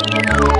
Thank you.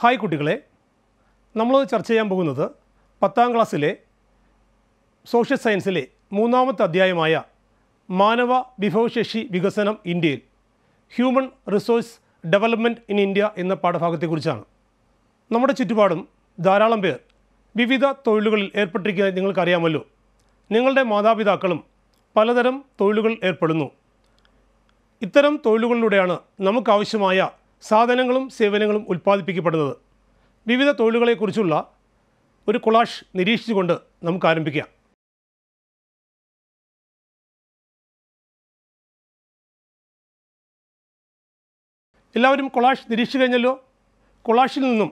Hi കുട്ടികളെ നമ്മൾ ചർച്ച ചെയ്യാൻ പോകുന്നത് പത്താം ക്ലാസ്സിലെ സോഷ്യൽ സയൻസിലെ മൂന്നാമത്തെ അധ്യായമായ മാനവ വിഭവശേഷി വികസനം ഇന്ത്യയിൽ human resource development in India എന്ന പാഠഭാഗത്തെക്കുറിച്ചാണ് നമ്മുടെ ചുറ്റുപാടും ധാരാളം പേർ വിവിധ തൊഴിലുകളിൽ ഏർപ്പെട്ടിരിക്കുന്നത് നിങ്ങൾക്കറിയാമല്ലോ നിങ്ങളുടെ മാതാപിതാക്കളും പലതരം തൊഴിലുകൾ ഏർപ്പെടുന്നു ഇത്തരം തൊഴിലുകളിലൂടെയാണ് നമുക്കാവശ്യമായ സാധനങ്ങളും സേവനങ്ങളും ഉൽപ്പാദിപ്പിക്കപ്പെടുന്നത് വിവിധ തൊഴിലുകളെക്കുറിച്ചുള്ള ഒരു കൊളാഷ് നിരീക്ഷിച്ചുകൊണ്ട് നമുക്ക് ആരംഭിക്കാം എല്ലാവരും കൊളാഷ് നിരീക്ഷിച്ചു കഴിഞ്ഞല്ലോ കൊളാഷിൽ നിന്നും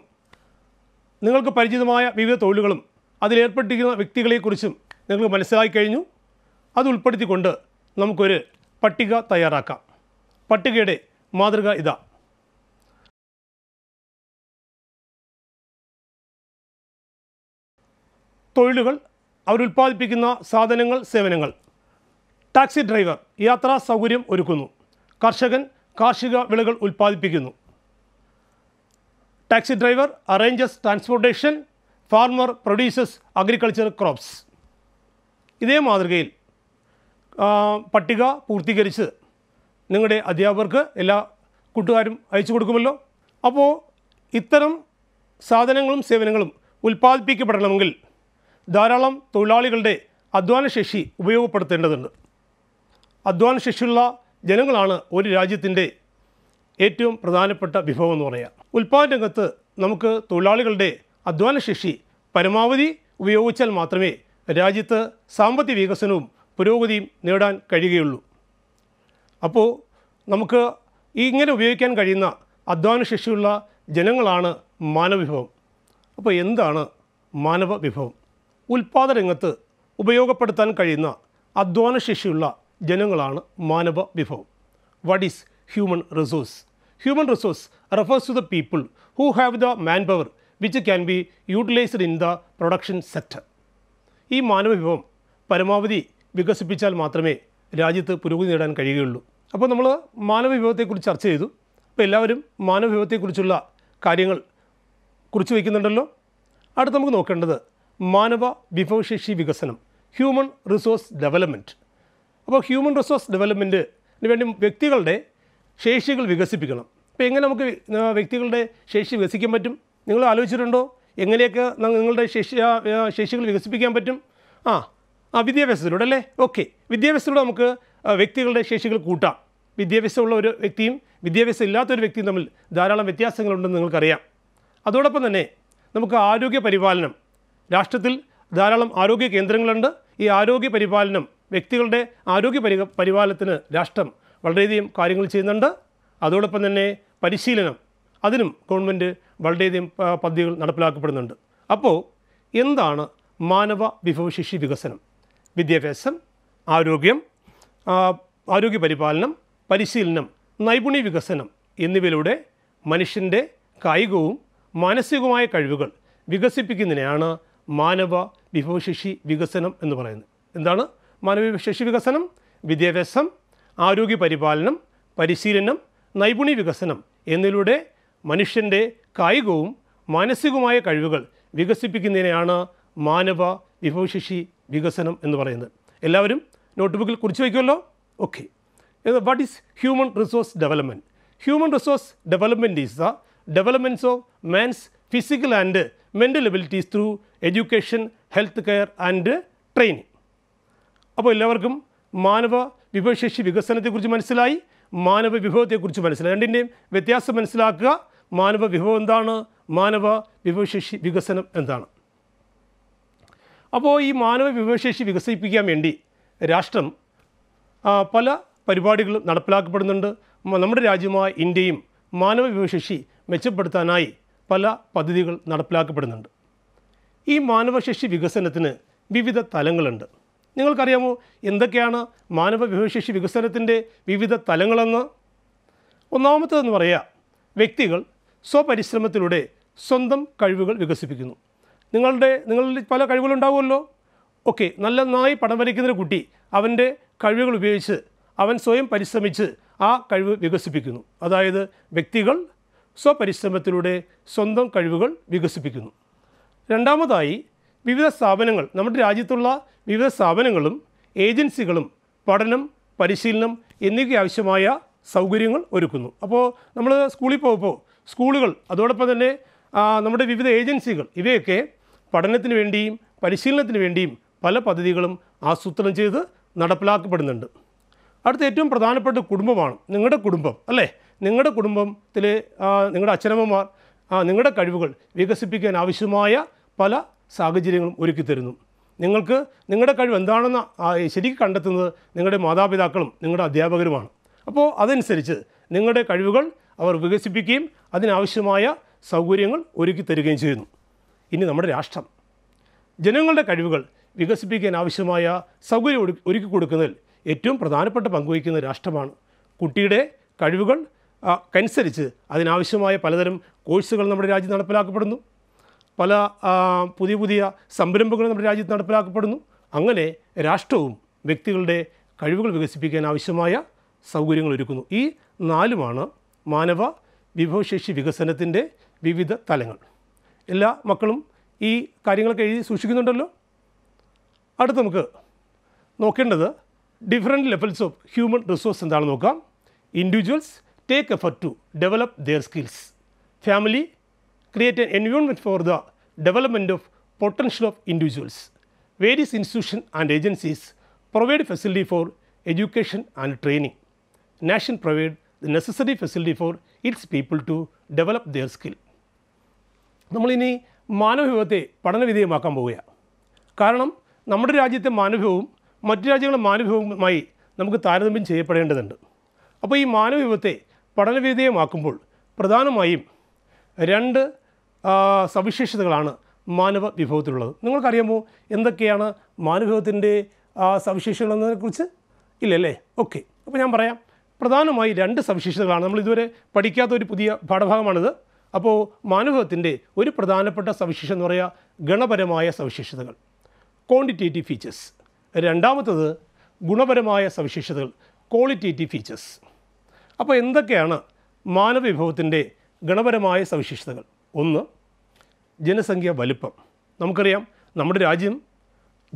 നിങ്ങൾക്ക് പരിചിതമായ വിവിധ തൊഴിലുകളും അതിലേർപ്പെട്ടിരിക്കുന്ന വ്യക്തികളെക്കുറിച്ചും നിങ്ങൾക്ക് മനസ്സിലായി കഴിഞ്ഞു അത് ഉൾപ്പെടുത്തിക്കൊണ്ട് നമുക്കൊരു പട്ടിക തയ്യാറാക്കാം പട്ടികയുടെ മാതൃക ഇതാ തൊഴിലുകൾ അവരുൽപ്പാദിപ്പിക്കുന്ന സാധനങ്ങൾ സേവനങ്ങൾ ടാക്സി ഡ്രൈവർ യാത്രാ സൗകര്യം ഒരുക്കുന്നു കർഷകൻ കാർഷിക വിളകൾ ഉൽപ്പാദിപ്പിക്കുന്നു taxi driver arranges transportation farmer produces agriculture crops ഇതേ മാതൃകയിൽ പട്ടിക പൂർത്തീകരിച്ച് നിങ്ങളുടെ അധ്യാപകർക്ക് എല്ലാ കൂട്ടുകാരും അയച്ചു കൊടുക്കുമല്ലോ അപ്പോൾ ഇത്തരം സാധനങ്ങളും സേവനങ്ങളും ഉൽപ്പാദിപ്പിക്കപ്പെടണമെങ്കിൽ ധാരാളം തൊഴിലാളികളുടെ അധ്വാനശേഷി ഉപയോഗപ്പെടുത്തേണ്ടതുണ്ട് അധ്വാനശേഷിയുള്ള ജനങ്ങളാണ് ഒരു രാജ്യത്തിൻ്റെ ഏറ്റവും പ്രധാനപ്പെട്ട വിഭവം എന്ന് പറയുക ഉൽപ്പാദന രംഗത്ത് നമുക്ക് തൊഴിലാളികളുടെ അധ്വാനശേഷി പരമാവധി ഉപയോഗിച്ചാൽ മാത്രമേ രാജ്യത്ത് സാമ്പത്തിക വികസനവും പുരോഗതിയും നേടാൻ കഴിയുകയുള്ളൂ അപ്പോൾ നമുക്ക് ഇങ്ങനെ ഉപയോഗിക്കാൻ കഴിയുന്ന അധ്വാനശേഷിയുള്ള ജനങ്ങളാണ് മാനവവിഭവം അപ്പോൾ എന്താണ് മാനവ വിഭവം ഉൽപാദരംഗത്ത് ഉപയോഗപ്പെടുത്താൻ കഴിയുന്ന അധ്വാനശേഷിയുള്ള ജനങ്ങളാണ് മാനവ വിഭവം what is human resource human resource refers to the people who have the man power which can be utilized in the production sector ഈ വിഭവം പരമാവധി വികസിപ്പിച്ചാൽ മാത്രമേ രാജ്യത്ത് പുരോഗതി നേടാൻ കഴിയുകയുള്ളൂ അപ്പോൾ നമ്മൾ വിഭവത്തെക്കുറിച്ച് ചർച്ച ചെയ്തു അപ്പോൾ എല്ലാവരും വിഭവത്തെക്കുറിച്ചുള്ള കാര്യങ്ങൾ കുറിച്ച് വയ്ക്കുന്നുണ്ടല്ലോ അടുത്ത് നമുക്ക് നോക്കേണ്ടത് മാനവ വിഭവശേഷി വികസനം ഹ്യൂമൻ റിസോഴ്സ് ഡെവലപ്മെൻറ്റ് അപ്പോൾ ഹ്യൂമൻ റിസോഴ്സ് ഡെവലപ്മെൻറ്റിന് വേണ്ടി വ്യക്തികളുടെ ശേഷികൾ വികസിപ്പിക്കണം അപ്പോൾ എങ്ങനെ നമുക്ക് വ്യക്തികളുടെ ശേഷി വികസിക്കാൻ പറ്റും നിങ്ങൾ ആലോചിച്ചിട്ടുണ്ടോ എങ്ങനെയൊക്കെ നിങ്ങളുടെ ശേഷി ശേഷികൾ വികസിപ്പിക്കാൻ പറ്റും ആ ആ വിദ്യാഭ്യാസത്തിലൂടെ അല്ലേ ഓക്കെ വിദ്യാഭ്യാസത്തിലൂടെ നമുക്ക് വ്യക്തികളുടെ ശേഷികൾ കൂട്ടാം വിദ്യാഭ്യാസമുള്ള ഒരു വ്യക്തിയും വിദ്യാഭ്യാസം ഇല്ലാത്തൊരു വ്യക്തിയും തമ്മിൽ ധാരാളം വ്യത്യാസങ്ങളുണ്ടെന്ന് നിങ്ങൾക്കറിയാം അതോടൊപ്പം തന്നെ നമുക്ക് ആരോഗ്യ പരിപാലനം രാഷ്ട്രത്തിൽ ധാരാളം ആരോഗ്യ കേന്ദ്രങ്ങളുണ്ട് ഈ ആരോഗ്യ പരിപാലനം വ്യക്തികളുടെ ആരോഗ്യ പരി പരിപാലനത്തിന് രാഷ്ട്രം വളരെയധികം കാര്യങ്ങൾ ചെയ്യുന്നുണ്ട് അതോടൊപ്പം തന്നെ പരിശീലനം അതിനും ഗവൺമെൻറ് വളരെയധികം പദ്ധതികൾ നടപ്പിലാക്കപ്പെടുന്നുണ്ട് അപ്പോൾ എന്താണ് മാനവ വിഭവശേഷി വികസനം വിദ്യാഭ്യാസം ആരോഗ്യം ആരോഗ്യ പരിപാലനം പരിശീലനം നൈപുണ്യ വികസനം എന്നിവയിലൂടെ മനുഷ്യൻ്റെ കായികവും മാനസികവുമായ കഴിവുകൾ വികസിപ്പിക്കുന്നതിനെയാണ് മാനവ വിഭവശേഷി വികസനം എന്ന് പറയുന്നത് എന്താണ് മാനവശേഷി വികസനം വിദ്യാഭ്യാസം ആരോഗ്യ പരിപാലനം പരിശീലനം നൈപുണ്യ വികസനം എന്നിലൂടെ മനുഷ്യൻ്റെ കായികവും മാനസികവുമായ കഴിവുകൾ വികസിപ്പിക്കുന്നതിനെയാണ് മാനവ വിഭവശേഷി വികസനം എന്ന് പറയുന്നത് എല്ലാവരും നോട്ട്ബുക്കിൽ കുറിച്ച് വയ്ക്കുമല്ലോ okay what is human resource development human resource development is the developments of man's physical and mental abilities through education health care and training അപ്പോൾ എല്ലാവർക്കും മാനവ വിഭവശേഷി വികസനത്തെക്കുറിച്ച് മനസ്സിലായി മാനവ വിഭവത്തെക്കുറിച്ച് മനസ്സിലായി രണ്ടിൻ്റെയും വ്യത്യാസം മനസ്സിലാക്കുക മാനവ വിഭവം എന്താണ് മാനവ വിഭവശേഷി വികസനം എന്താണ് അപ്പോൾ ഈ മാനവ വിഭവശേഷി വികസിപ്പിക്കാൻ വേണ്ടി രാഷ്ട്രം പല പരിപാടികളും നടപ്പിലാക്കപ്പെടുന്നുണ്ട് നമ്മുടെ രാജ്യമായ ഇന്ത്യയും മാനവ വിഭവശേഷി മെച്ചപ്പെടുത്താനായി പല പദ്ധതികൾ നടപ്പിലാക്കപ്പെടുന്നുണ്ട് ഈ മാനവശേഷി വികസനത്തിന് വിവിധ തലങ്ങളുണ്ട് നിങ്ങൾക്കറിയാമോ എന്തൊക്കെയാണ് മാനവ വിഭവശേഷി വികസനത്തിൻ്റെ വിവിധ തലങ്ങളെന്ന് ഒന്നാമത്തതെന്ന് പറയുക വ്യക്തികൾ സ്വപരിശ്രമത്തിലൂടെ സ്വന്തം കഴിവുകൾ വികസിപ്പിക്കുന്നു നിങ്ങളുടെ നിങ്ങളുടെ പല കഴിവുകളുണ്ടാവുമല്ലോ ഓക്കെ നല്ല നന്നായി പടം ഒരു കുട്ടി അവൻ്റെ കഴിവുകൾ ഉപയോഗിച്ച് അവൻ സ്വയം പരിശ്രമിച്ച് ആ കഴിവ് വികസിപ്പിക്കുന്നു അതായത് വ്യക്തികൾ സ്വപരിശ്രമത്തിലൂടെ സ്വന്തം കഴിവുകൾ വികസിപ്പിക്കുന്നു രണ്ടാമതായി വിവിധ സ്ഥാപനങ്ങൾ നമ്മുടെ രാജ്യത്തുള്ള വിവിധ സ്ഥാപനങ്ങളും ഏജൻസികളും പഠനം പരിശീലനം എന്നിവയ്ക്ക് ആവശ്യമായ സൗകര്യങ്ങൾ ഒരുക്കുന്നു അപ്പോൾ നമ്മൾ സ്കൂളിൽ പോകുമ്പോൾ സ്കൂളുകൾ അതോടൊപ്പം തന്നെ നമ്മുടെ വിവിധ ഏജൻസികൾ ഇവയൊക്കെ പഠനത്തിന് വേണ്ടിയും പരിശീലനത്തിന് വേണ്ടിയും പല പദ്ധതികളും ആസൂത്രണം ചെയ്ത് നടപ്പിലാക്കപ്പെടുന്നുണ്ട് അടുത്ത ഏറ്റവും പ്രധാനപ്പെട്ട കുടുംബമാണ് നിങ്ങളുടെ കുടുംബം അല്ലേ നിങ്ങളുടെ കുടുംബത്തിൽ നിങ്ങളുടെ അച്ഛനമ്മമാർ നിങ്ങളുടെ കഴിവുകൾ വികസിപ്പിക്കാൻ ആവശ്യമായ പല സാഹചര്യങ്ങളും ഒരുക്കിത്തരുന്നു നിങ്ങൾക്ക് നിങ്ങളുടെ കഴിവ് എന്താണെന്ന് ശരിക്കും കണ്ടെത്തുന്നത് നിങ്ങളുടെ മാതാപിതാക്കളും നിങ്ങളുടെ അധ്യാപകരുമാണ് അപ്പോൾ അതനുസരിച്ച് നിങ്ങളുടെ കഴിവുകൾ അവർ വികസിപ്പിക്കുകയും അതിനാവശ്യമായ സൗകര്യങ്ങൾ ഒരുക്കി തരികയും ചെയ്യുന്നു ഇനി നമ്മുടെ രാഷ്ട്രം ജനങ്ങളുടെ കഴിവുകൾ വികസിപ്പിക്കാൻ ആവശ്യമായ സൗകര്യം ഒരുക്കി കൊടുക്കുന്നതിൽ ഏറ്റവും പ്രധാനപ്പെട്ട പങ്കുവഹിക്കുന്ന രാഷ്ട്രമാണ് കുട്ടിയുടെ കഴിവുകൾ അനുസരിച്ച് അതിനാവശ്യമായ പലതരം കോഴ്സുകൾ നമ്മുടെ രാജ്യത്ത് നടപ്പിലാക്കപ്പെടുന്നു പല പുതിയ പുതിയ സംരംഭങ്ങൾ നമ്മുടെ രാജ്യത്ത് നടപ്പിലാക്കപ്പെടുന്നു അങ്ങനെ രാഷ്ട്രവും വ്യക്തികളുടെ കഴിവുകൾ വികസിപ്പിക്കാൻ ആവശ്യമായ സൗകര്യങ്ങൾ ഒരുക്കുന്നു ഈ നാലുമാണ് മാനവ വിഭവശേഷി വികസനത്തിൻ്റെ വിവിധ തലങ്ങൾ എല്ലാ മക്കളും ഈ കാര്യങ്ങളൊക്കെ എഴുതി സൂക്ഷിക്കുന്നുണ്ടല്ലോ അടുത്ത് നമുക്ക് നോക്കേണ്ടത് different levels of human resource എന്താണെന്ന് നോക്കാം individuals take effort to develop their skills. Family, create an environment for the development of potential of individuals. Various institutions and agencies provide facility for education and training. Nation provide the necessary facility for its people to develop their skill. നമ്മളിനി മാനവവിഭവത്തെ പഠനവിധേയമാക്കാൻ പോവുകയാണ് കാരണം നമ്മുടെ രാജ്യത്തെ മാനവവിഭവവും മറ്റു രാജ്യങ്ങളുടെ മാനവവിഭവവുമായി നമുക്ക് താരതമ്യം ചെയ്യപ്പെടേണ്ടതുണ്ട് അപ്പോൾ ഈ മാനവവിഭവത്തെ പഠനവിധേയമാക്കുമ്പോൾ പ്രധാനമായും രണ്ട് സവിശേഷതകളാണ് മാനവ വിഭവത്തിലുള്ളത് നിങ്ങൾക്കറിയാമോ എന്തൊക്കെയാണ് മാനവിഭവത്തിൻ്റെ സവിശേഷതകളെന്നതിനെക്കുറിച്ച് ഇല്ലല്ലേ ഓക്കെ അപ്പോൾ ഞാൻ പറയാം പ്രധാനമായി രണ്ട് സവിശേഷതകളാണ് നമ്മൾ ഇതുവരെ പഠിക്കാത്ത ഒരു പുതിയ പാഠഭാഗമാണിത് അപ്പോൾ മാനവിഭവത്തിൻ്റെ ഒരു പ്രധാനപ്പെട്ട സവിശേഷം എന്ന് പറയുക ഗണപരമായ സവിശേഷതകൾ ക്വാണ്ടിറ്റേറ്റീവ് ഫീച്ചേഴ്സ് രണ്ടാമത്തത് ഗുണപരമായ സവിശേഷതകൾ ക്വാളിറ്റേറ്റീവ് ഫീച്ചേഴ്സ് അപ്പോൾ എന്തൊക്കെയാണ് മാനവവിഭവത്തിൻ്റെ ഗുണപരമായ സവിശേഷതകൾ ഒന്ന് ജനസംഖ്യ വലുപ്പം നമുക്കറിയാം നമ്മുടെ രാജ്യം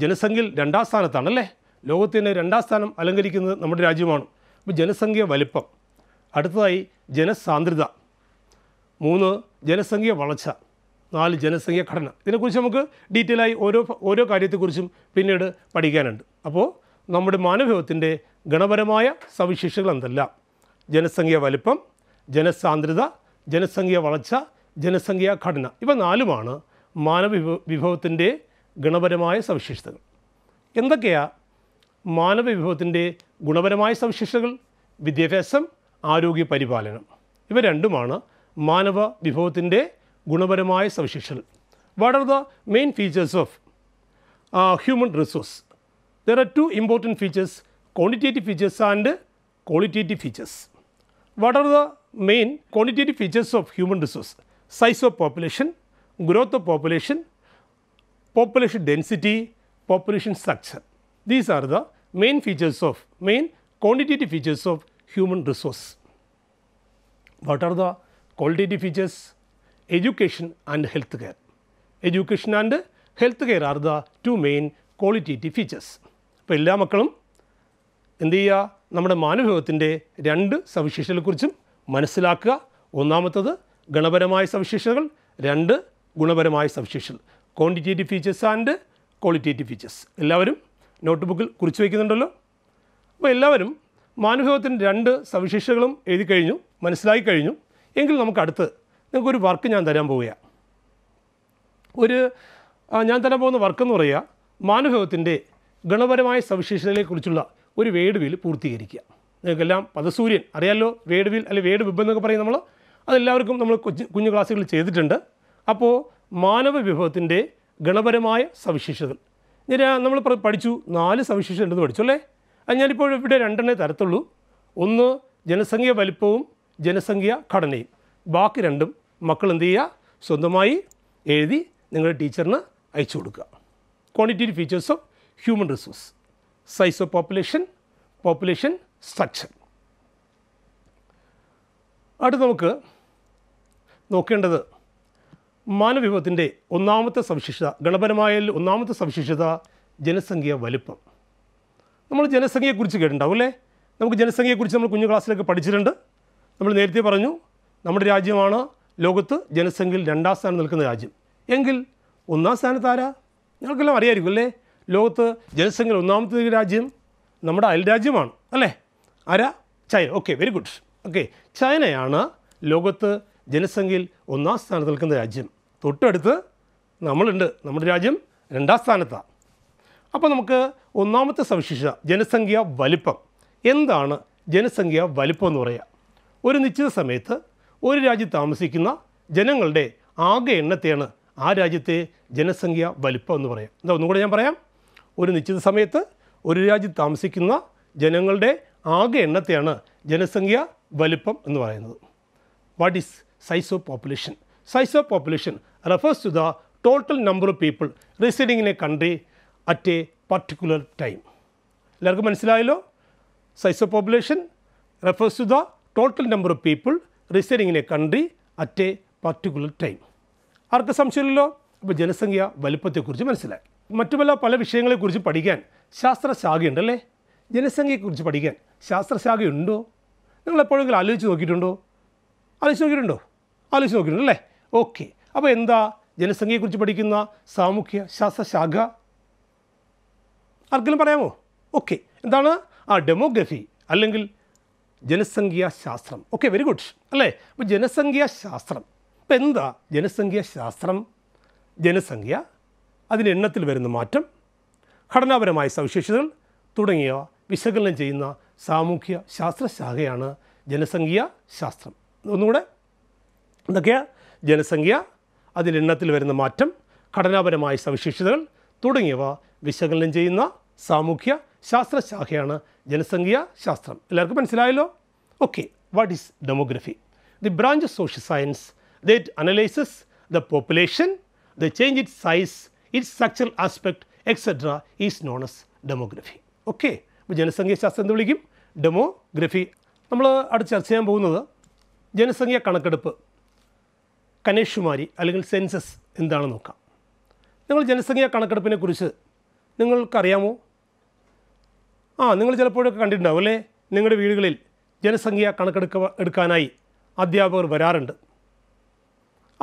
ജനസംഖ്യയിൽ രണ്ടാം സ്ഥാനത്താണല്ലേ ലോകത്തിൻ്റെ രണ്ടാം സ്ഥാനം അലങ്കരിക്കുന്നത് നമ്മുടെ രാജ്യമാണ് അപ്പോൾ ജനസംഖ്യ വലുപ്പം അടുത്തതായി ജനസാന്ദ്രത മൂന്ന് ജനസംഖ്യ വളർച്ച നാല് ജനസംഖ്യ ഘടന ഇതിനെക്കുറിച്ച് നമുക്ക് ഡീറ്റെയിൽ ആയി ഓരോ ഓരോ കാര്യത്തെക്കുറിച്ചും പിന്നീട് പഠിക്കാനുണ്ട് അപ്പോൾ നമ്മുടെ മാനവഭവത്തിൻ്റെ ഗുണപരമായ സവിശേഷതകൾ എന്തെല്ലാം ജനസംഖ്യ വലിപ്പം ജനസാന്ദ്രത ജനസംഖ്യ വളർച്ച ജനസംഖ്യ ഘടന ഇവ നാലുമാണ് മാനവ വിഭവത്തിൻ്റെ ഗുണപരമായ സവിശേഷതകൾ എന്തൊക്കെയാണ് മാനവ വിഭവത്തിൻ്റെ ഗുണപരമായ സവിശേഷതകൾ വിദ്യാഭ്യാസം ആരോഗ്യ പരിപാലനം ഇവ രണ്ടുമാണ് മാനവ വിഭവത്തിൻ്റെ ഗുണപരമായ സവിശേഷതകൾ what are the main features of human resource there are two important features quantitative features and qualitative features What are the main quantitative features of human resource? Size of population, growth of population, population density, population structure. These are the main features of main quantitative features of human resource. What are the qualitative features? Education and healthcare. Education and healthcare are the two main qualitative features. അപ്പോൾ എല്ലാ നമ്മുടെ മാനവിഭവത്തിൻ്റെ രണ്ട് സവിശേഷതകളെക്കുറിച്ചും മനസ്സിലാക്കുക ഒന്നാമത്തത് ഗണപരമായ സവിശേഷതകൾ രണ്ട് ഗുണപരമായ സവിശേഷതകൾ quantitative features and qualitative features എല്ലാവരും നോട്ട് ബുക്കിൽ കുറിച്ച് വയ്ക്കുന്നുണ്ടല്ലോ അപ്പോൾ എല്ലാവരും മാനുഭവത്തിൻ്റെ രണ്ട് സവിശേഷതകളും എഴുതി കഴിഞ്ഞു മനസ്സിലാക്കി കഴിഞ്ഞു എങ്കിൽ നമുക്ക് അടുത്ത് നിങ്ങൾക്കൊരു വർക്ക് ഞാൻ തരാൻ പോവുകയാണ് ഒരു ഞാൻ തരാൻ പോകുന്ന വർക്ക് എന്ന് പറയുക മാനുഭവത്തിൻ്റെ ഗുണപരമായ സവിശേഷതകളെക്കുറിച്ചുള്ള ഒരു വേടുവിൽ പൂർത്തീകരിക്കുക നിങ്ങൾക്കെല്ലാം പദസൂര്യൻ അറിയാമല്ലോ വേടുവിൽ അല്ലെങ്കിൽ വേട് വിബ് എന്നൊക്കെ പറയും നമ്മൾ അതെല്ലാവർക്കും നമ്മൾ കൊച്ചു കുഞ്ഞു ക്ലാസ്സുകളിൽ ചെയ്തിട്ടുണ്ട് അപ്പോൾ മാനവ വിഭവത്തിൻ്റെ ഗുണപരമായ സവിശേഷതകൾ ഞാൻ നമ്മൾ പഠിച്ചു നാല് സവിശേഷത ഉണ്ടെന്ന് പഠിച്ചു അല്ലേ അത് ഞാനിപ്പോൾ ഇവിടെ രണ്ടെണ്ണേ തരത്തുള്ളൂ ഒന്ന് ജനസംഖ്യ വലിപ്പവും ജനസംഖ്യ ഘടനയും ബാക്കി രണ്ടും മക്കൾ എന്ത് ചെയ്യുക സ്വന്തമായി എഴുതി നിങ്ങളുടെ ടീച്ചറിന് അയച്ചു കൊടുക്കുക quantitative features of human resource size of population, population structure. അടുത്ത് നമുക്ക് നോക്കേണ്ടത് മാനവിഭവത്തിൻ്റെ ഒന്നാമത്തെ സവിശേഷത ഗണപരമായ ഒന്നാമത്തെ സവിശേഷത ജനസംഖ്യ വലുപ്പം നമ്മൾ ജനസംഖ്യയെക്കുറിച്ച് കേട്ടിട്ടുണ്ടാവും അല്ലേ നമുക്ക് ജനസംഖ്യയെക്കുറിച്ച് നമ്മൾ കുഞ്ഞു ക്ലാസ്സിലൊക്കെ പഠിച്ചിട്ടുണ്ട് നമ്മൾ നേരത്തെ പറഞ്ഞു നമ്മുടെ രാജ്യമാണ് ലോകത്ത് ജനസംഖ്യയിൽ രണ്ടാം സ്ഥാനം നിൽക്കുന്ന രാജ്യം എങ്കിൽ ഒന്നാം സ്ഥാനത്ത് ആരാ നിങ്ങൾക്കെല്ലാം അറിയാമായിരിക്കും അല്ലേ ലോകത്ത് ജനസംഖ്യ ഒന്നാമത്തെ രാജ്യം നമ്മുടെ അയൽരാജ്യമാണ് അല്ലേ ആരാ China okay very good okay ചൈനയാണ് ലോകത്ത് ജനസംഖ്യയിൽ ഒന്നാം സ്ഥാനത്ത് നിൽക്കുന്ന രാജ്യം തൊട്ടടുത്ത് നമ്മളുണ്ട് നമ്മുടെ രാജ്യം രണ്ടാം സ്ഥാനത്താണ് അപ്പോൾ നമുക്ക് ഒന്നാമത്തെ സവിശേഷത ജനസംഖ്യ വലിപ്പം എന്താണ് ജനസംഖ്യ വലിപ്പം എന്ന് പറയുക ഒരു നിശ്ചിത സമയത്ത് ഒരു രാജ്യത്ത് താമസിക്കുന്ന ജനങ്ങളുടെ ആകെ എണ്ണത്തെയാണ് ആ രാജ്യത്തെ ജനസംഖ്യ വലിപ്പം എന്ന് പറയാം എന്താ ഒന്നുകൂടെ ഞാൻ പറയാം ഒരു നിശ്ചിത സമയത്ത് ഒരു രാജ്യത്ത് താമസിക്കുന്ന ജനങ്ങളുടെ ആകെ എണ്ണത്തെയാണ് ജനസംഖ്യ വലിപ്പം എന്ന് പറയുന്നത് what is size of population size of population refers to the total number of people residing in a country at a particular time എല്ലാവർക്കും മനസ്സിലായല്ലോ size of population refers to the total number of people residing in a country at a particular time ആർക്ക് സംശയമില്ലല്ലോ അപ്പോൾ ജനസംഖ്യ വലുപ്പത്തെക്കുറിച്ച് മനസ്സിലായി മറ്റു പല പല വിഷയങ്ങളെക്കുറിച്ച് പഠിക്കാൻ ശാസ്ത്രശാഖയുണ്ടല്ലേ ജനസംഖ്യയെക്കുറിച്ച് പഠിക്കാൻ ശാസ്ത്രശാഖയുണ്ടോ നിങ്ങൾ എപ്പോഴെങ്കിലും ആലോചിച്ച് നോക്കിയിട്ടുണ്ടോ ആലോചിച്ച് നോക്കിയിട്ടുണ്ടോ ആലോചിച്ച് നോക്കിയിട്ടുണ്ടല്ലേ ഓക്കെ അപ്പോൾ എന്താ ജനസംഖ്യയെക്കുറിച്ച് പഠിക്കുന്ന സാമൂഹ്യ ശാസ്ത്രശാഖ ആർക്കെങ്കിലും പറയാമോ ഓക്കെ എന്താണ് ആ ഡെമോഗ്രഫി അല്ലെങ്കിൽ ജനസംഖ്യാശാസ്ത്രം ഓക്കെ വെരി ഗുഡ് അല്ലേ അപ്പോൾ ജനസംഖ്യാശാസ്ത്രം അപ്പോൾ എന്താ ജനസംഖ്യാശാസ്ത്രം ജനസംഖ്യ അതിൻ്റെ എണ്ണത്തിൽ വരുന്ന മാറ്റം ഘടനാപരമായ സവിശേഷതകൾ തുടങ്ങിയ വിശകലനം ചെയ്യുന്ന സാമൂഹ്യ ശാസ്ത്രശാഖയാണ് ജനസംഖ്യ ശാസ്ത്രം ഒന്നുകൂടെ എന്തൊക്കെയാ ജനസംഖ്യ എണ്ണത്തിൽ വരുന്ന മാറ്റം ഘടനാപരമായ സവിശേഷതകൾ തുടങ്ങിയവ വിശകലനം ചെയ്യുന്ന സാമൂഹ്യ ശാസ്ത്രശാഖയാണ് ജനസംഖ്യ ശാസ്ത്രം എല്ലാവർക്കും മനസ്സിലായല്ലോ okay what is demography the branch of social science that analyses the population, the change it size its structural aspect etc. Is known as demography. Okay അപ്പോൾ ജനസംഖ്യാശാസ്ത്രം എന്ത് വിളിക്കും ഡെമോഗ്രഫി നമ്മൾ അവിടെ ചർച്ച ചെയ്യാൻ പോകുന്നത് ജനസംഖ്യ കണക്കെടുപ്പ് കനേഷുമാരി അല്ലെങ്കിൽ സെൻസസ് എന്താണെന്ന് നോക്കാം നിങ്ങൾ ജനസംഖ്യ കണക്കെടുപ്പിനെ കുറിച്ച് നിങ്ങൾക്കറിയാമോ ആ നിങ്ങൾ ചിലപ്പോഴൊക്കെ കണ്ടിട്ടുണ്ടാവും അല്ലേ നിങ്ങളുടെ വീടുകളിൽ ജനസംഖ്യ കണക്കെടുക്ക എടുക്കാനായി അധ്യാപകർ വരാറുണ്ട്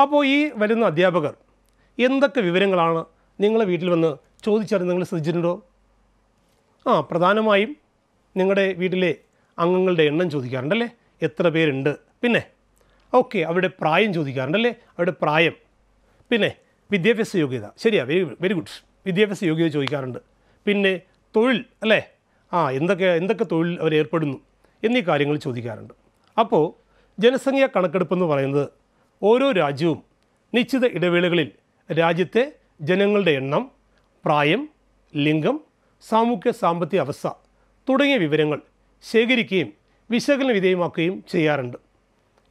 അപ്പോൾ ഈ വരുന്ന അധ്യാപകർ എന്തൊക്കെ വിവരങ്ങളാണ് നിങ്ങളെ വീട്ടിൽ വന്ന് ചോദിച്ചറിഞ്ഞ് നിങ്ങൾ ശ്രദ്ധിച്ചിട്ടുണ്ടോ ആ പ്രധാനമായും നിങ്ങളുടെ വീട്ടിലെ അംഗങ്ങളുടെ എണ്ണം ചോദിക്കാറുണ്ടല്ലേ എത്ര പേരുണ്ട് പിന്നെ ഓക്കെ അവരുടെ പ്രായം ചോദിക്കാറുണ്ടല്ലേ അവരുടെ പ്രായം പിന്നെ വിദ്യാഭ്യാസ യോഗ്യത ശരിയാ വെരി വെരി ഗുഡ് വിദ്യാഭ്യാസ യോഗ്യത ചോദിക്കാറുണ്ട് പിന്നെ തൊഴിൽ അല്ലേ ആ എന്തൊക്കെ എന്തൊക്കെ തൊഴിൽ അവർ ഏർപ്പെടുന്നു എന്നീ കാര്യങ്ങൾ ചോദിക്കാറുണ്ട് അപ്പോൾ ജനസംഖ്യാ കണക്കെടുപ്പ് എന്ന് പറയുന്നത് ഓരോ രാജ്യവും നിശ്ചിത ഇടവേളകളിൽ രാജ്യത്തെ ജനങ്ങളുടെ എണ്ണം പ്രായം ലിംഗം സാമൂഹ്യ സാമ്പത്തിക അവസ്ഥ തുടങ്ങിയ വിവരങ്ങൾ ശേഖരിക്കുകയും വിശകലന വിധേയമാക്കുകയും ചെയ്യാറുണ്ട്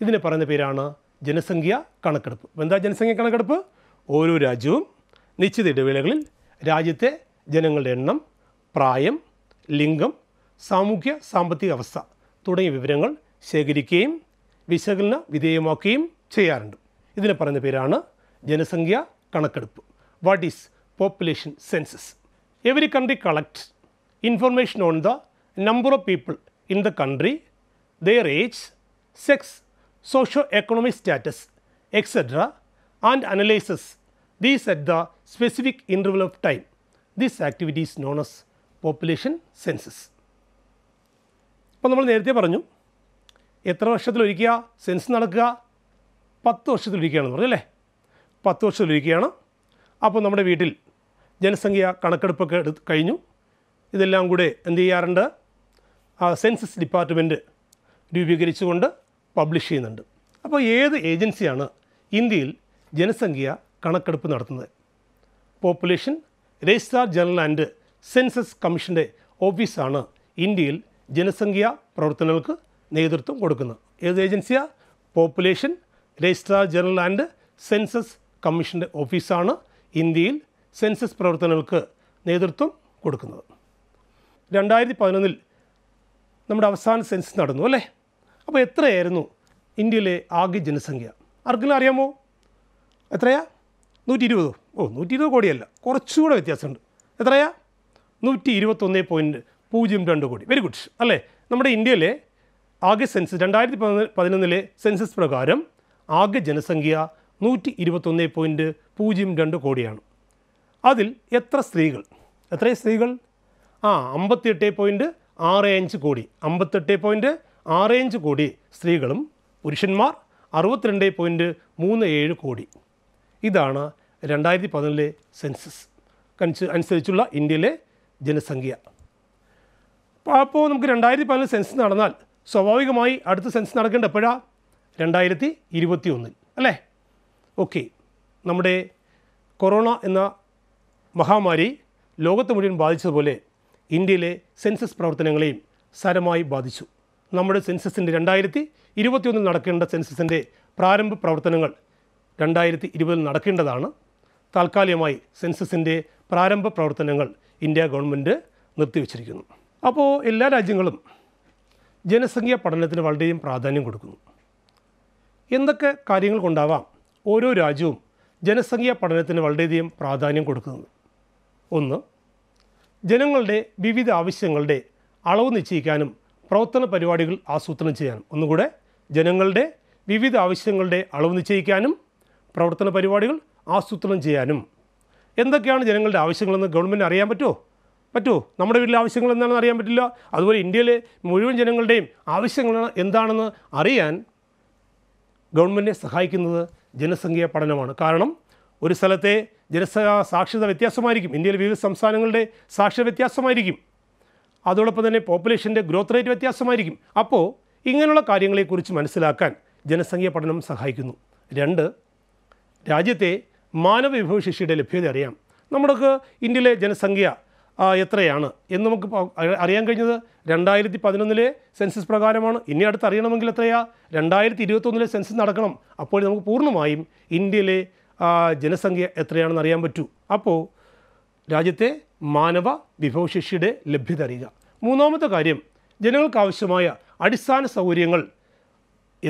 ഇതിന് പറയുന്ന പേരാണ് ജനസംഖ്യ കണക്കെടുപ്പ് എന്താ ജനസംഖ്യ കണക്കെടുപ്പ് ഓരോ രാജ്യവും നിശ്ചിത ഇടവേളകളിൽ രാജ്യത്തെ ജനങ്ങളുടെ എണ്ണം പ്രായം ലിംഗം സാമൂഹ്യ സാമ്പത്തിക അവസ്ഥ തുടങ്ങിയ വിവരങ്ങൾ ശേഖരിക്കുകയും വിശകലന വിധേയമാക്കുകയും ചെയ്യാറുണ്ട് ഇതിന് പറയുന്ന പേരാണ് ജനസംഖ്യ കണക്കെടുപ്പ് what is population census. Every country collects information on the number of people in the country, their age, sex, socio-economic status, etc. and analyzes these at the specific interval of time. This activity is known as population census. അപ്പോൾ നമ്മൾ നേരത്തെ പറഞ്ഞു എത്ര വർഷത്തിലൊരിക്കുക sense നടക്കുക പത്ത് വർഷത്തിലൊരിക്കുകയാണെന്ന് പറഞ്ഞു അല്ലേ പത്ത് വർഷത്തിലൊരിക്കുകയാണ് അപ്പോൾ നമ്മുടെ വീട്ടിൽ ജനസംഖ്യ കണക്കെടുപ്പൊക്കെ എടു കഴിഞ്ഞു ഇതെല്ലാം കൂടെ എന്ത് ചെയ്യാറുണ്ട് സെൻസസ് ഡിപ്പാർട്ട്മെൻറ്റ് രൂപീകരിച്ചുകൊണ്ട് പബ്ലിഷ് ചെയ്യുന്നുണ്ട് അപ്പോൾ ഏത് ഏജൻസിയാണ് ഇന്ത്യയിൽ ജനസംഖ്യ കണക്കെടുപ്പ് നടത്തുന്നത് population registrar general and census കമ്മീഷൻ്റെ ഓഫീസാണ് ഇന്ത്യയിൽ ജനസംഖ്യ പ്രവർത്തനങ്ങൾക്ക് നേതൃത്വം കൊടുക്കുന്നത് ഏത് ഏജൻസിയാണ് population registrar general and census കമ്മീഷൻ്റെ ഓഫീസാണ് ഇന്ത്യയിൽ സെൻസസ് പ്രവർത്തനങ്ങൾക്ക് നേതൃത്വം കൊടുക്കുന്നത് രണ്ടായിരത്തി പതിനൊന്നിൽ നമ്മുടെ അവസാന സെൻസസ് നടന്നു അല്ലേ അപ്പോൾ എത്രയായിരുന്നു ഇന്ത്യയിലെ ആകെ ജനസംഖ്യ ആർക്കെങ്കിലും അറിയാമോ എത്രയാ നൂറ്റി ഇരുപത് ഓ നൂറ്റി ഇരുപത് കോടിയല്ല കുറച്ചുകൂടെ വ്യത്യാസമുണ്ട് എത്രയാ നൂറ്റി ഇരുപത്തൊന്ന് പോയിൻറ്റ് പൂജ്യം രണ്ട് കോടി വെരി ഗുഡ് അല്ലേ നമ്മുടെ ഇന്ത്യയിലെ ആകെ സെൻസസ് രണ്ടായിരത്തി പതിനൊന്നിലെ സെൻസസ് പ്രകാരം ആകെ ജനസംഖ്യ നൂറ്റി ഇരുപത്തൊന്ന് പോയിൻറ്റ് പൂജ്യം രണ്ട് കോടിയാണ് അതിൽ എത്ര സ്ത്രീകൾ എത്ര സ്ത്രീകൾ ആ അമ്പത്തിയെട്ട് പോയിൻറ്റ് ആറ് അഞ്ച് കോടി അമ്പത്തെട്ട് പോയിൻറ്റ് ആറ് അഞ്ച് കോടി സ്ത്രീകളും പുരുഷന്മാർ അറുപത്തിരണ്ട് പോയിൻറ്റ് മൂന്ന് ഏഴ് കോടി ഇതാണ് രണ്ടായിരത്തി പതിനാലിലെ സെൻസസ് കനുസ അനുസരിച്ചുള്ള ഇന്ത്യയിലെ ജനസംഖ്യ അപ്പോൾ നമുക്ക് രണ്ടായിരത്തി പതിനാല് സെൻസസ് നടന്നാൽ സ്വാഭാവികമായി അടുത്ത സെൻസസ് നടക്കേണ്ട എപ്പോഴാണ് രണ്ടായിരത്തി ഇരുപത്തി ഒന്നിൽ അല്ലേ ഓക്കെ നമ്മുടെ കൊറോണ എന്ന മഹാമാരി ലോകത്ത് മുഴുവൻ ബാധിച്ചതുപോലെ ഇന്ത്യയിലെ സെൻസസ് പ്രവർത്തനങ്ങളെയും സാരമായി ബാധിച്ചു നമ്മുടെ സെൻസസിൻ്റെ രണ്ടായിരത്തി ഇരുപത്തിയൊന്നിൽ നടക്കേണ്ട സെൻസസിൻ്റെ പ്രാരംഭ പ്രവർത്തനങ്ങൾ രണ്ടായിരത്തി ഇരുപതിൽ നടക്കേണ്ടതാണ് താൽക്കാലികമായി സെൻസസിൻ്റെ പ്രാരംഭ പ്രവർത്തനങ്ങൾ ഇന്ത്യ ഗവൺമെൻറ് നിർത്തിവെച്ചിരിക്കുന്നു അപ്പോൾ എല്ലാ രാജ്യങ്ങളും ജനസംഖ്യാ പഠനത്തിന് വളരെയധികം പ്രാധാന്യം കൊടുക്കുന്നു എന്തൊക്കെ കാര്യങ്ങൾ കൊണ്ടാവാം ഓരോ രാജ്യവും ജനസംഖ്യ പഠനത്തിന് വളരെയധികം പ്രാധാന്യം കൊടുക്കുന്നത് ഒന്ന് ജനങ്ങളുടെ വിവിധ ആവശ്യങ്ങളുടെ അളവ് നിശ്ചയിക്കാനും പ്രവർത്തന പരിപാടികൾ ആസൂത്രണം ചെയ്യാനും ഒന്നുകൂടെ ജനങ്ങളുടെ വിവിധ ആവശ്യങ്ങളുടെ അളവ് നിശ്ചയിക്കാനും പ്രവർത്തന പരിപാടികൾ ആസൂത്രണം ചെയ്യാനും എന്തൊക്കെയാണ് ജനങ്ങളുടെ ആവശ്യങ്ങളെന്ന് ഗവൺമെൻറ് അറിയാൻ പറ്റുമോ പറ്റുമോ നമ്മുടെ വീട്ടിലെ ആവശ്യങ്ങൾ എന്താണെന്ന് അറിയാൻ പറ്റില്ല അതുപോലെ ഇന്ത്യയിലെ മുഴുവൻ ജനങ്ങളുടെയും ആവശ്യങ്ങൾ എന്താണെന്ന് അറിയാൻ ഗവൺമെൻറ്റിനെ സഹായിക്കുന്നത് ജനസംഖ്യാ പഠനമാണ് കാരണം ഒരു സ്ഥലത്തെ ജനസംഖ്യ സാക്ഷരത വ്യത്യാസമായിരിക്കും ഇന്ത്യയിലെ വിവിധ സംസ്ഥാനങ്ങളുടെ സാക്ഷരത വ്യത്യാസമായിരിക്കും അതോടൊപ്പം തന്നെ പോപ്പുലേഷൻ്റെ ഗ്രോത്ത് റേറ്റ് വ്യത്യാസമായിരിക്കും അപ്പോൾ ഇങ്ങനെയുള്ള കാര്യങ്ങളെക്കുറിച്ച് മനസ്സിലാക്കാൻ ജനസംഖ്യാ പഠനം സഹായിക്കുന്നു രണ്ട് രാജ്യത്തെ മാനവ വിഭവശേഷിയുടെ ലഭ്യത അറിയാം നമ്മുടെ ഇന്ത്യയിലെ ജനസംഖ്യ എത്രയാണ് എന്ന് നമുക്ക് അറിയാൻ കഴിഞ്ഞത് രണ്ടായിരത്തി പതിനൊന്നിലെ സെൻസസ് പ്രകാരമാണ് ഇനി അടുത്ത് അറിയണമെങ്കിൽ എത്രയാ രണ്ടായിരത്തി ഇരുപത്തൊന്നിലെ സെൻസസ് നടക്കണം അപ്പോൾ നമുക്ക് പൂർണ്ണമായും ഇന്ത്യയിലെ ജനസംഖ്യ എത്രയാണെന്ന് അറിയാൻ പറ്റൂ അപ്പോൾ രാജ്യത്തെ മാനവ വിഭവശേഷിയുടെ ലഭ്യത അറിയുക മൂന്നാമത്തെ കാര്യം ജനങ്ങൾക്ക് ആവശ്യമായ അടിസ്ഥാന സൗകര്യങ്ങൾ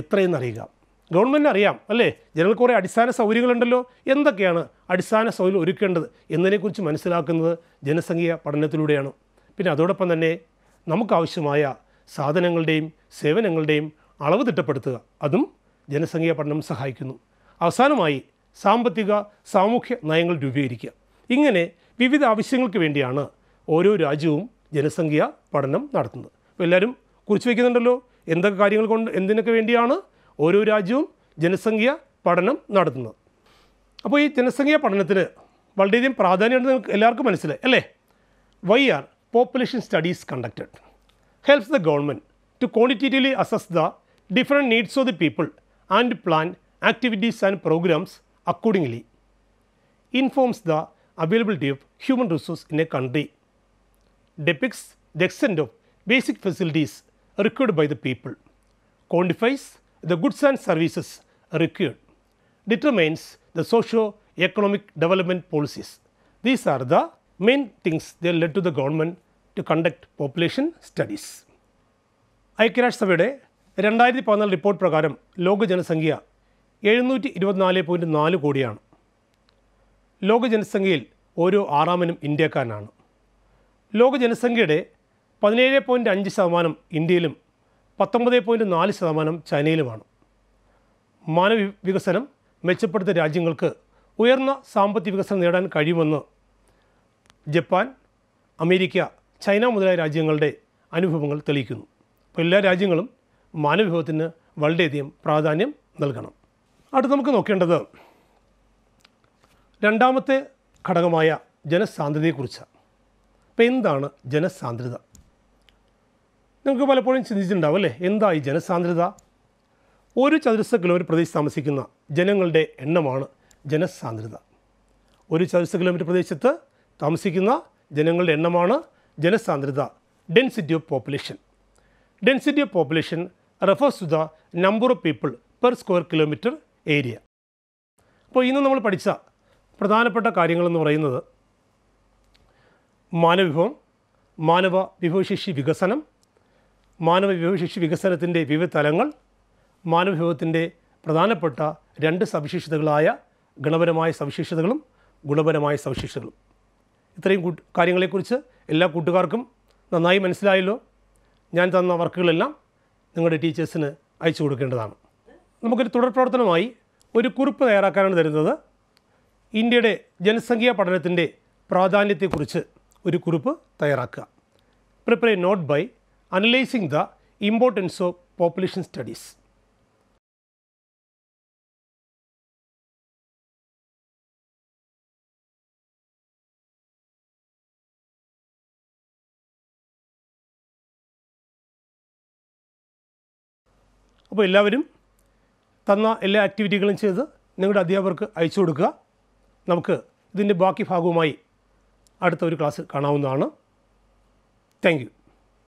എത്രയെന്നറിയുക ഗവൺമെൻറ് അറിയാം അല്ലേ ജനങ്ങൾക്ക് കുറേ അടിസ്ഥാന സൗകര്യങ്ങളുണ്ടല്ലോ എന്തൊക്കെയാണ് അടിസ്ഥാന സൗകര്യം ഒരുക്കേണ്ടത് എന്നതിനെക്കുറിച്ച് മനസ്സിലാക്കുന്നത് ജനസംഖ്യ പഠനത്തിലൂടെയാണ് പിന്നെ അതോടൊപ്പം തന്നെ നമുക്കാവശ്യമായ സാധനങ്ങളുടെയും സേവനങ്ങളുടെയും അളവ് തിട്ടപ്പെടുത്തുക അതും ജനസംഖ്യ പഠനം സഹായിക്കുന്നു അവസാനമായി സാമ്പത്തിക സാമൂഹ്യ നയങ്ങൾ രൂപീകരിക്കുക ഇങ്ങനെ വിവിധ ആവശ്യങ്ങൾക്ക് വേണ്ടിയാണ് ഓരോ രാജ്യവും ജനസംഖ്യ പഠനം നടത്തുന്നത് എല്ലാവരും കുറിച്ച് വയ്ക്കുന്നുണ്ടല്ലോ എന്തൊക്കെ കാര്യങ്ങൾ കൊണ്ട് എന്തിനൊക്കെ വേണ്ടിയാണ് ഓരോ രാജ്യവും ജനസംഖ്യ പഠനം നടത്തുന്നത് അപ്പോൾ ഈ ജനസംഖ്യ പഠനത്തിന് വളരെയധികം പ്രാധാന്യമുണ്ട് നിങ്ങൾക്ക് എല്ലാവർക്കും മനസ്സിലായി അല്ലേ why are population studies conducted helps the government to quantitatively assess the different needs of the people and plan activities and programmes accordingly informs the availability of human resource in a country depicts the extent of basic facilities required by the people quantifies the goods and services required determines the socio-economic development policies. These are the main things they led to the government to conduct population studies. ഐക്യരാഷ്ട്രസഭയുടെ രണ്ടായിരത്തി പതിനാല് report പ്രകാരം ലോക ജനസംഖ്യ എഴുന്നൂറ്റി ഇരുപത്തിനാല് point നാല് കോടിയാണ് ലോക ജനസംഖ്യയിൽ ഓരോ ആറാമനും ഇന്ത്യക്കാരനാണ് ലോക ജനസംഖ്യയുടെ പതിനേഴ് പോയിൻറ്റ് അഞ്ച് ശതമാനം ഇന്ത്യയിലും പത്തൊമ്പത് പോയിൻറ്റ് നാല് ശതമാനം ചൈനയിലുമാണ് മാനവ വികസനം മെച്ചപ്പെടുത്തിയ രാജ്യങ്ങൾക്ക് ഉയർന്ന സാമ്പത്തിക വികസനം നേടാൻ കഴിയുമെന്ന് ജപ്പാൻ അമേരിക്ക ചൈന മുതലായ രാജ്യങ്ങളുടെ അനുഭവങ്ങൾ തെളിയിക്കുന്നു അപ്പോൾ എല്ലാ രാജ്യങ്ങളും മാനവിഭവത്തിന് വളരെയധികം പ്രാധാന്യം നൽകണം അടുത്ത് നമുക്ക് നോക്കേണ്ടത് രണ്ടാമത്തെ ഘടകമായ ജനസാന്ദ്രതയെക്കുറിച്ചാണ് അപ്പോൾ എന്താണ് ജനസാന്ദ്രത നമുക്ക് പലപ്പോഴും ചിന്തിച്ചിട്ടുണ്ടാവും അല്ലേ എന്താ ഈ ജനസാന്ദ്രത ഒരു ചതുരശ്ര കിലോമീറ്റർ പ്രദേശത്ത് താമസിക്കുന്ന ജനങ്ങളുടെ എണ്ണമാണ് ജനസാന്ദ്രത ഒരു ചതുരശ്ര കിലോമീറ്റർ പ്രദേശത്ത് താമസിക്കുന്ന ജനങ്ങളുടെ എണ്ണമാണ് ജനസാന്ദ്രത density of population density of population refers to the number of people per square kilometre area അപ്പോൾ ഇന്ന് നമ്മൾ പഠിച്ച പ്രധാനപ്പെട്ട കാര്യങ്ങളെന്ന് പറയുന്നത് മാനവിഭവം മാനവ വിഭവശേഷി വികസനം മാനവ വിഭവശേഷി വികസനത്തിൻ്റെ വിവിധ തലങ്ങൾ മാനവവിഭവത്തിൻ്റെ പ്രധാനപ്പെട്ട രണ്ട് സവിശേഷതകളായ ഗുണപരമായ സവിശേഷതകളും ഗുണപരമായ സവിശേഷതകളും ഇത്രയും കാര്യങ്ങളെക്കുറിച്ച് എല്ലാ കൂട്ടുകാർക്കും നന്നായി മനസ്സിലായല്ലോ ഞാൻ തന്ന വർക്കുകളെല്ലാം നിങ്ങളുടെ ടീച്ചേഴ്സിന് അയച്ചു കൊടുക്കേണ്ടതാണ് നമുക്കൊരു തുടർ പ്രവർത്തനമായി ഒരു കുറിപ്പ് തയ്യാറാക്കാനാണ് തരുന്നത് ഇന്ത്യയുടെ ജനസംഖ്യാ പഠനത്തിൻ്റെ പ്രാധാന്യത്തെക്കുറിച്ച് ഒരു കുറിപ്പ് തയ്യാറാക്കുക prepare note by analyzing the importance of population studies. അപ്പോൾ എല്ലാവരും തന്ന എല്ലാ ആക്ടിവിറ്റികളും ചെയ്ത് നിങ്ങളുടെ അധ്യാപകർക്ക് അയച്ചു കൊടുക്കുക നമുക്ക് ഇതിൻ്റെ ബാക്കി ഭാഗവുമായി അടുത്ത ഒരു ക്ലാസ് കാണാവുന്നതാണ് താങ്ക്